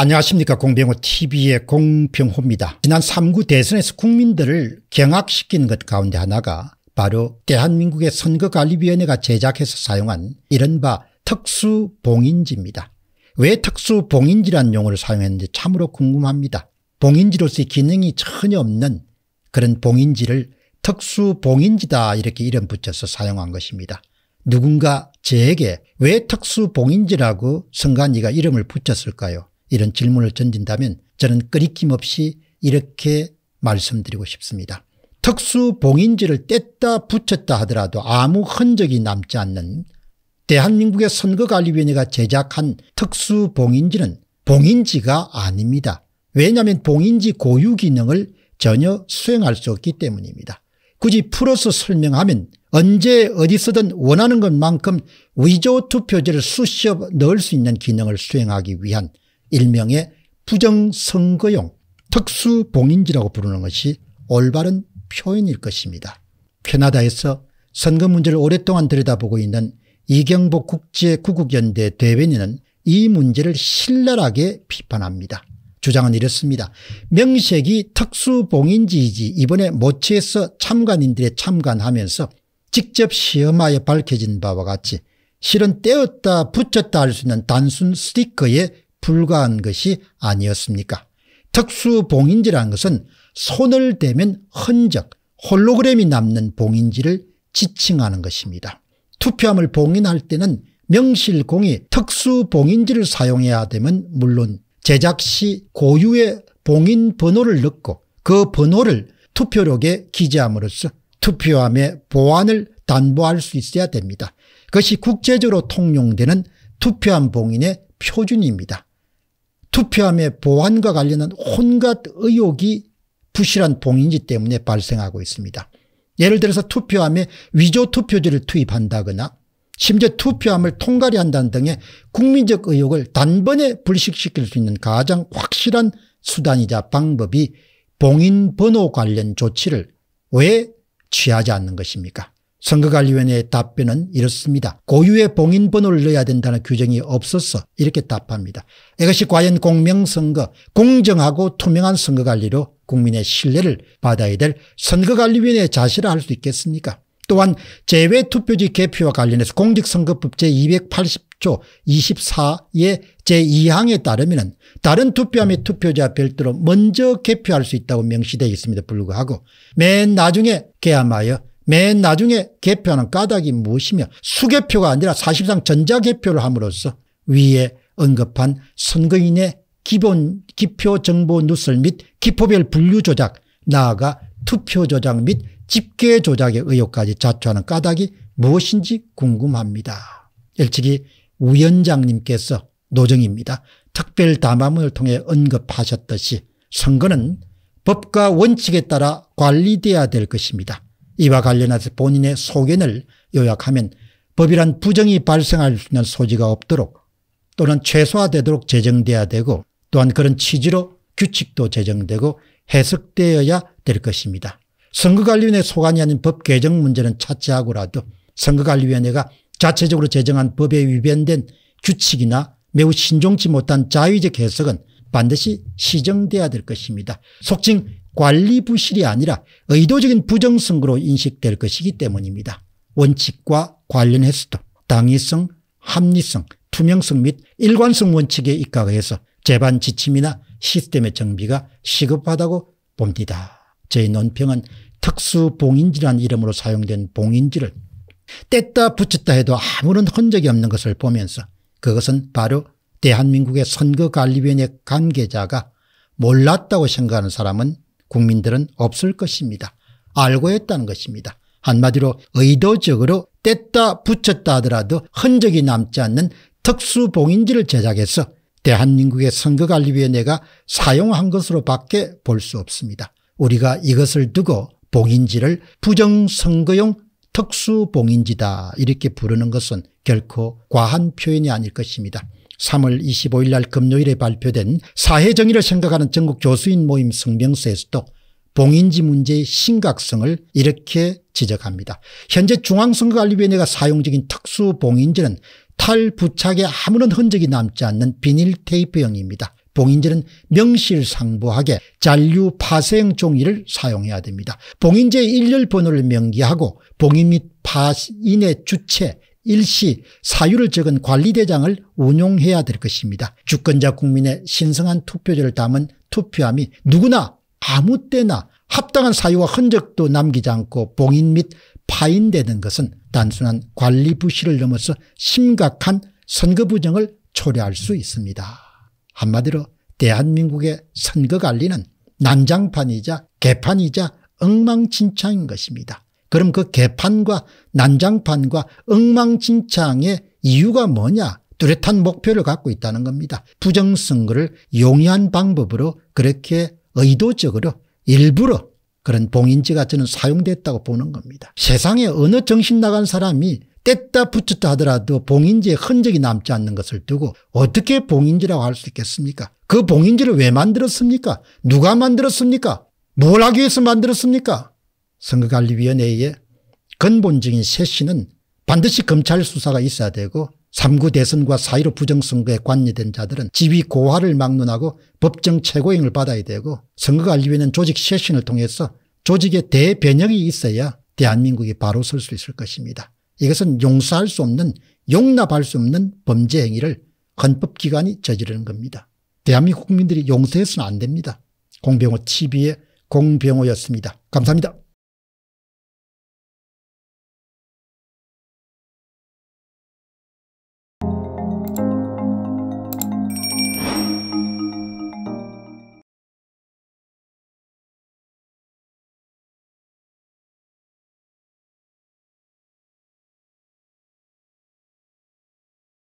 안녕하십니까 공병호 tv의 공병호입니다. 지난 3구 대선에서 국민들을 경악시킨것 가운데 하나가 바로 대한민국의 선거관리위원회가 제작해서 사용한 이른바 특수봉인지입니다. 왜 특수봉인지란 용어를 사용했는지 참으로 궁금합니다. 봉인지로서의 기능이 전혀 없는 그런 봉인지를 특수봉인지다 이렇게 이름 붙여서 사용한 것입니다. 누군가 저에게 왜 특수봉인지라고 성관이가 이름을 붙였을까요 이런 질문을 던진다면 저는 끊임 없이 이렇게 말씀드리고 싶습니다. 특수 봉인지를 뗐다 붙였다 하더라도 아무 흔적이 남지 않는 대한민국의 선거관리위원회가 제작한 특수 봉인지는 봉인지가 아닙니다. 왜냐하면 봉인지 고유 기능을 전혀 수행할 수 없기 때문입니다. 굳이 풀어서 설명하면 언제 어디서든 원하는 것만큼 위조 투표지를 수시업 넣을 수 있는 기능을 수행하기 위한 일명의 부정선거용 특수봉인지라고 부르는 것이 올바른 표현일 것입니다. 캐나다에서 선거 문제를 오랫동안 들여다보고 있는 이경복 국제구국연대 대변인은 이 문제를 신랄하게 비판합니다. 주장은 이렇습니다. 명색이 특수봉인지이지 이번에 모체에서 참관인들의 참관하면서 직접 시험하여 밝혀진 바와 같이 실은 떼었다 붙였다 할 수 있는 단순 스티커의 불과한 것이 아니었습니까 특수봉인지라는 것은 손을 대면 흔적 홀로그램이 남는 봉인지를 지칭하는 것입니다. 투표함을 봉인할 때는 명실공히 특수봉인지를 사용해야 되면 물론 제작 시 고유의 봉인 번호를 넣고 그 번호를 투표록에 기재함으로써 투표함의 보안을 담보할 수 있어야 됩니다. 그것이 국제적으로 통용되는 투표함 봉인의 표준입니다. 투표함의 보안과 관련한 혼갖 의혹이 부실한 봉인지 때문에 발생하고 있습니다. 예를 들어서 투표함에 위조 투표지를 투입한다거나 심지어 투표함을 통과리 한다는 등의 국민적 의혹을 단번에 불식시킬 수 있는 가장 확실한 수단이자 방법이 봉인 번호 관련 조치를 왜 취하지 않는 것입니까 선거관리위원회의 답변은 이렇습니다. 고유의 봉인번호를 넣어야 된다는 규정이 없어서 이렇게 답합니다. 이것이 과연 공명선거 공정하고 투명한 선거관리로 국민의 신뢰를 받아야 될 선거관리위원회의 자세라 할 수 있겠습니까 또한 제외투표지 개표와 관련해서 공직선거법 제280조 24의 제2항에 따르면 다른 투표함의 투표자 별도로 먼저 개표할 수 있다고 명시되어 있습니다. 불구하고 맨 나중에 개함하여 맨 나중에 개표하는 까닭이 무엇이며 수개표가 아니라 사실상 전자개표를 함으로써 위에 언급한 선거인의 기본 기표 정보 누설 및 기포별 분류 조작 나아가 투표 조작 및 집계 조작의 의혹까지 자초하는 까닭이 무엇인지 궁금합니다. 일찍이 위원장님께서 노정입니다. 특별 담화문을 통해 언급하셨듯이 선거는 법과 원칙에 따라 관리돼야 될 것입니다. 이와 관련해서 본인의 소견을 요약하면 법이란 부정이 발생할 수 있는 소지가 없도록 또는 최소화되도록 제정돼야 되고 또한 그런 취지로 규칙도 제정되고 해석되어야 될 것입니다. 선거관리위원회 소관이 아닌 법 개정 문제는 차치하고라도 선거관리위원회가 자체적으로 제정한 법에 위반된 규칙이나 매우 신중치 못한 자의적 해석은 반드시 시정돼야 될 것입니다. 속칭 관리 부실이 아니라 의도적인 부정선거로 인식될 것이기 때문입니다. 원칙과 관련해서도 당위성, 합리성, 투명성 및 일관성 원칙에 입각해서 재반 지침이나 시스템의 정비가 시급하다고 봅니다. 저희 논평은 특수봉인지란 이름으로 사용된 봉인지를 뗐다 붙였다 해도 아무런 흔적이 없는 것을 보면서 그것은 바로 대한민국의 선거관리위원회 관계자가 몰랐다고 생각하는 사람은 국민들은 없을 것입니다. 알고 했다는 것입니다. 한마디로 의도적으로 뗐다 붙였다 하더라도 흔적이 남지 않는 특수봉인지를 제작해서 대한민국의 선거관리위원회가 사용한 것으로 밖에 볼 수 없습니다. 우리가 이것을 두고 봉인지를 부정선거용 특수봉인지다 이렇게 부르는 것은 결코 과한 표현이 아닐 것입니다. 3월 25일 날 금요일에 발표된 사회정의를 생각하는 전국 교수인 모임 성명서에서도 봉인지 문제의 심각성을 이렇게 지적합니다. 현재 중앙선거관리위원회가 사용적인 특수봉인지는 탈부착에 아무런 흔적이 남지 않는 비닐테이프형입니다. 봉인지는 명실상부하게 잔류 파쇄형 종이를 사용해야 됩니다. 봉인지의 일렬 번호를 명기하고 봉인 및 파인의 주체 일시 사유를 적은 관리대장을 운용해야 될 것입니다. 주권자 국민의 신성한 투표제를 담은 투표함이 누구나 아무 때나 합당한 사유와 흔적도 남기지 않고 봉인 및 파인되는 것은 단순한 관리 부실을 넘어서 심각한 선거 부정을 초래할 수 있습니다. 한마디로 대한민국의 선거 관리는 난장판이자 개판이자 엉망진창인 것입니다. 그럼 그 개판과 난장판과 엉망진창의 이유가 뭐냐 뚜렷한 목표를 갖고 있다는 겁니다. 부정선거를 용이한 방법으로 그렇게 의도적으로 일부러 그런 봉인지가 저는 사용됐다고 보는 겁니다. 세상에 어느 정신 나간 사람이 뗐다 붙였다 하더라도 봉인지에 흔적이 남지 않는 것을 두고 어떻게 봉인지라고 할 수 있겠습니까? 그 봉인지를 왜 만들었습니까? 누가 만들었습니까? 뭘 하기 위해서 만들었습니까? 선거관리위원회의 근본적인 쇄신은 반드시 검찰 수사가 있어야 되고 3구 대선과 4.15 부정선거에 관여된 자들은 지위 고하를 막론하고 법정 최고형을 받아야 되고 선거관리위원회는 조직 쇄신을 통해서 조직의 대변형이 있어야 대한민국이 바로 설 수 있을 것입니다. 이것은 용서할 수 없는 용납할 수 없는 범죄 행위를 헌법기관이 저지르는 겁니다. 대한민국 국민들이 용서해서는 안 됩니다. 공병호 TV의 공병호였습니다. 감사합니다.